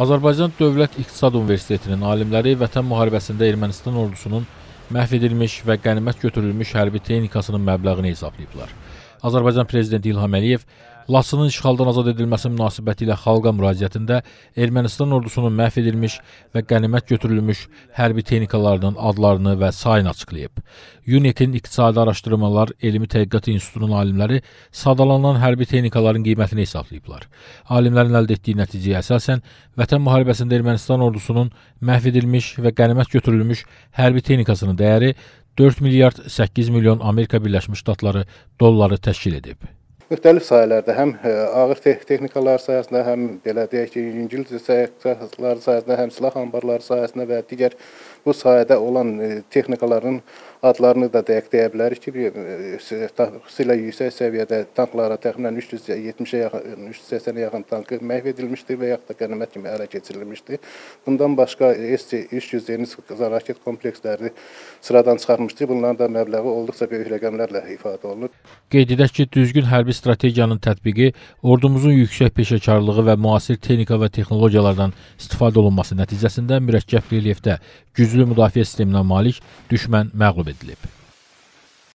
Azərbaycan Dövlət İqtisad Universitetinin alimləri vətən müharibəsində Ermənistan ordusunun məhv edilmiş və qənimət götürülmüş hərbi texnikasının məbləğini hesablayıblar. Azərbaycan Prezidenti İlham Əliyev Laçının işğaldan azad edilməsi münasibəti ilə xalqa müraciətində Ermənistan ordusunun məhv edilmiş və qənimət götürülmüş hərbi texnikalarının adlarını və sayını açıqlayıb. UNEK-in İqtisadi Araşdırmalar Elmi Tədqiqat İnstitutunun alimləri sadalanan hərbi texnikaların qiymətini hesablayıblar. Alimlərin əldə etdiyi nəticəyə əsasən Vətən müharibəsində Ermənistan ordusunun məhv edilmiş və qənimət götürülmüş hərbi texnikasının dəyəri 4 milyard 8 milyon Amerika Birləşmiş Ştatları dolları təşkil edib müxtəlif sahələrdə həm e, ağır texnikalar sayəsində, həm belə deyək ki, yüngül texnikalar sayəsində, həm silah anbarları sayəsində və digər bu sahədə olan e, texnikaların adlarını da dəqiq deyə bilərik ki, e, xüsusilə yüksək səviyyədə tanklara təxminən 370-ə yaxın, 380-ə yaxın tankı məhv edilmişdi və yaxud da qənimət kimi ələ keçirilmişdi. Bundan başqa S-300 yeni raket kompleksləri sıradan çıxarmışdı. Bunların da məbləği olduqca böyük rəqəmlərlə ifadə olunur. Qeyd edək ki, düzgün hərbi strategiyanın tətbiqi ordumuzun yüksək peşəkarlığı və müasir texnika və texnologiyalardan istifadə olunması nəticəsində mürəkkəb relyefdə güclü müdafiə sisteminə malik düşmən məğlub edilib.